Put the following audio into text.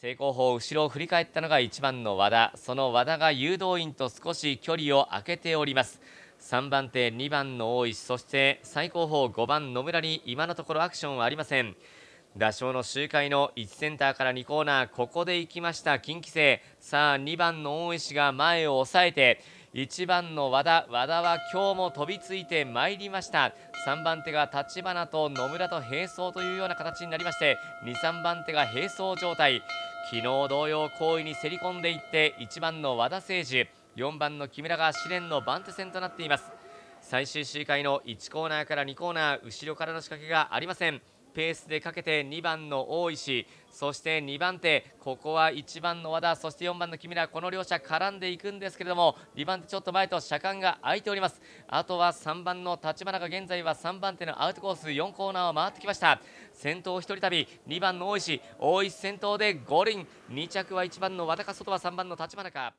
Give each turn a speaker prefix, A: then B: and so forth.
A: 正攻法後ろを振り返ったのが1番の和田その和田が誘導員と少し距離を空けております3番手2番の大石そして最高峰5番野村に今のところアクションはありません打賞の周回の1センターから2コーナーここで行きました近畿勢さあ2番の大石が前を抑えて1番の和田和田は今日も飛びついてまいりました3番手が立花と野村と並走というような形になりまして23番手が並走状態昨日同様好位に競り込んでいって1番の和田誠司4番の木村が試練の番手戦となっています最終周回の1コーナーから2コーナー後ろからの仕掛けがありませんペースでかけて2番の大石そして2番手ここは1番の和田そして4番の木村この両者絡んでいくんですけれども2番手ちょっと前と車間が空いておりますあとは3番の立花が現在は3番手のアウトコース4コーナーを回ってきました先頭1人旅2番の大石大石先頭で五輪2着は1番の和田か外は3番の立花か